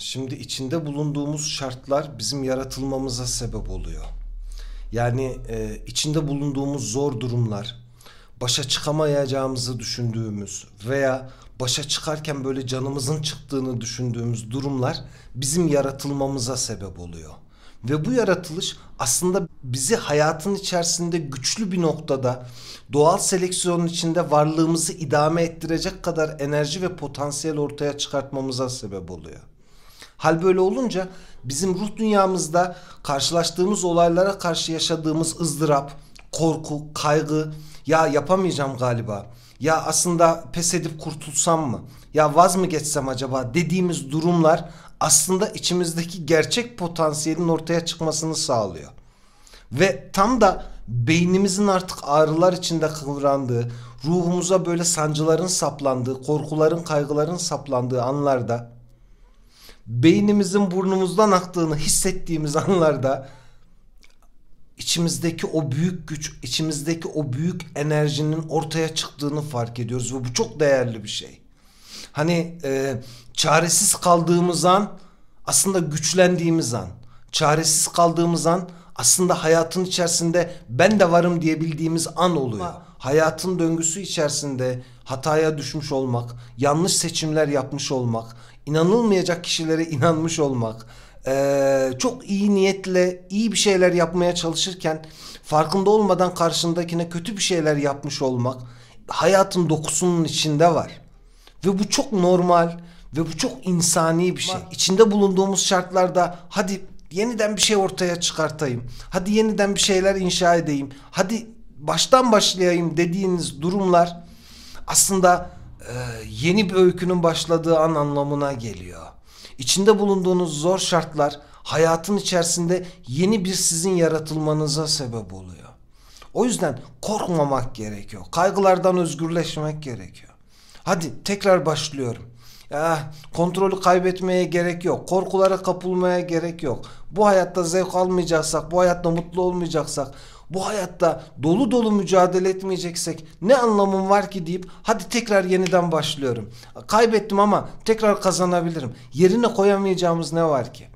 Şimdi içinde bulunduğumuz şartlar bizim yaratılmamıza sebep oluyor. Yani e, içinde bulunduğumuz zor durumlar, başa çıkamayacağımızı düşündüğümüz veya başa çıkarken böyle canımızın çıktığını düşündüğümüz durumlar bizim yaratılmamıza sebep oluyor. Ve bu yaratılış aslında bizi hayatın içerisinde güçlü bir noktada doğal seleksiyonun içinde varlığımızı idame ettirecek kadar enerji ve potansiyel ortaya çıkartmamıza sebep oluyor. Hal böyle olunca bizim ruh dünyamızda karşılaştığımız olaylara karşı yaşadığımız ızdırap, korku, kaygı, ya yapamayacağım galiba. Ya aslında pes edip kurtulsam mı? Ya vaz mı geçsem acaba dediğimiz durumlar aslında içimizdeki gerçek potansiyelin ortaya çıkmasını sağlıyor. Ve tam da beynimizin artık ağrılar içinde kıvrandığı, ruhumuza böyle sancıların saplandığı, korkuların, kaygıların saplandığı anlarda beynimizin burnumuzdan aktığını hissettiğimiz anlarda içimizdeki o büyük güç, içimizdeki o büyük enerjinin ortaya çıktığını fark ediyoruz ve bu çok değerli bir şey. Hani e, çaresiz kaldığımız an aslında güçlendiğimiz an, çaresiz kaldığımız an aslında hayatın içerisinde ben de varım diyebildiğimiz an oluyor. Wow. Hayatın döngüsü içerisinde hataya düşmüş olmak, yanlış seçimler yapmış olmak, inanılmayacak kişilere inanmış olmak, e, çok iyi niyetle iyi bir şeyler yapmaya çalışırken farkında olmadan karşındakine kötü bir şeyler yapmış olmak hayatın dokusunun içinde var. Ve bu çok normal ve bu çok insani bir şey. İçinde bulunduğumuz şartlarda hadi yeniden bir şey ortaya çıkartayım. Hadi yeniden bir şeyler inşa edeyim. Hadi baştan başlayayım dediğiniz durumlar aslında e, yeni bir öykünün başladığı an anlamına geliyor. İçinde bulunduğunuz zor şartlar hayatın içerisinde yeni bir sizin yaratılmanıza sebep oluyor. O yüzden korkmamak gerekiyor. Kaygılardan özgürleşmek gerekiyor. Hadi tekrar başlıyorum. Ya, kontrolü kaybetmeye gerek yok. Korkulara kapılmaya gerek yok. Bu hayatta zevk almayacaksak, bu hayatta mutlu olmayacaksak bu hayatta dolu dolu mücadele etmeyeceksek ne anlamım var ki deyip hadi tekrar yeniden başlıyorum. Kaybettim ama tekrar kazanabilirim. Yerine koyamayacağımız ne var ki?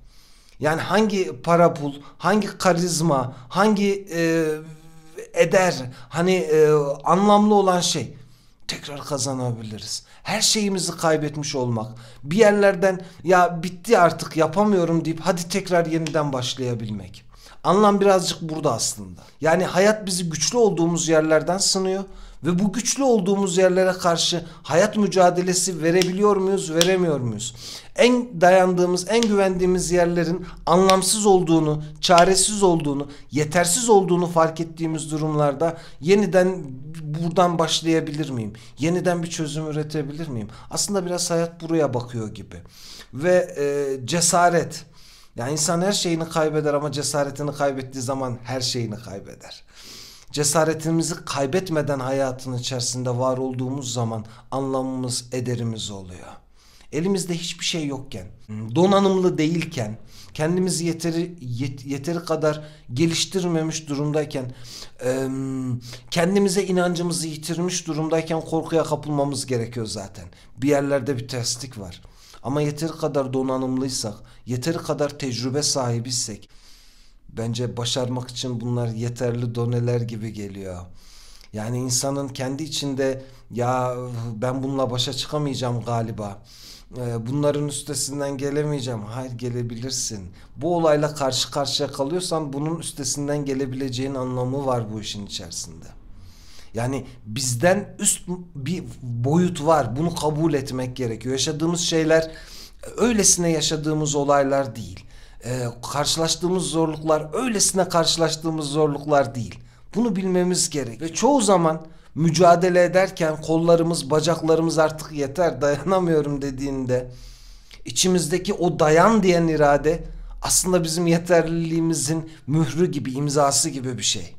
Yani hangi para pul, hangi karizma, hangi e, eder, hani e, anlamlı olan şey tekrar kazanabiliriz. Her şeyimizi kaybetmiş olmak, bir yerlerden ya bitti artık yapamıyorum deyip hadi tekrar yeniden başlayabilmek. Anlam birazcık burada aslında. Yani hayat bizi güçlü olduğumuz yerlerden sınıyor ve bu güçlü olduğumuz yerlere karşı hayat mücadelesi verebiliyor muyuz, veremiyor muyuz? En dayandığımız, en güvendiğimiz yerlerin anlamsız olduğunu, çaresiz olduğunu, yetersiz olduğunu fark ettiğimiz durumlarda yeniden buradan başlayabilir miyim? Yeniden bir çözüm üretebilir miyim? Aslında biraz hayat buraya bakıyor gibi. Ve e, cesaret yani insan her şeyini kaybeder ama cesaretini kaybettiği zaman her şeyini kaybeder. Cesaretimizi kaybetmeden hayatın içerisinde var olduğumuz zaman anlamımız, ederimiz oluyor. Elimizde hiçbir şey yokken, donanımlı değilken, kendimizi yeteri yet, yeteri kadar geliştirmemiş durumdayken, kendimize inancımızı yitirmiş durumdayken korkuya kapılmamız gerekiyor zaten. Bir yerlerde bir testik var. Ama yeteri kadar donanımlıysak, yeteri kadar tecrübe sahibiysek bence başarmak için bunlar yeterli doneler gibi geliyor. Yani insanın kendi içinde ya ben bununla başa çıkamayacağım galiba. Ee, bunların üstesinden gelemeyeceğim. Hayır gelebilirsin. Bu olayla karşı karşıya kalıyorsan bunun üstesinden gelebileceğin anlamı var bu işin içerisinde. Yani bizden üst bir boyut var. Bunu kabul etmek gerekiyor. Yaşadığımız şeyler öylesine yaşadığımız olaylar değil. Ee, karşılaştığımız zorluklar öylesine karşılaştığımız zorluklar değil. Bunu bilmemiz gerek. Ve çoğu zaman mücadele ederken kollarımız, bacaklarımız artık yeter dayanamıyorum dediğinde içimizdeki o dayan diyen irade aslında bizim yeterliliğimizin mührü gibi, imzası gibi bir şey.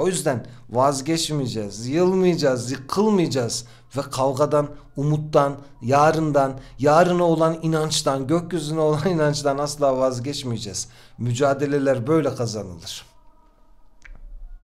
O yüzden vazgeçmeyeceğiz, yılmayacağız, yıkılmayacağız ve kavgadan, umuttan, yarından, yarına olan inançtan, gökyüzüne olan inançtan asla vazgeçmeyeceğiz. Mücadeleler böyle kazanılır.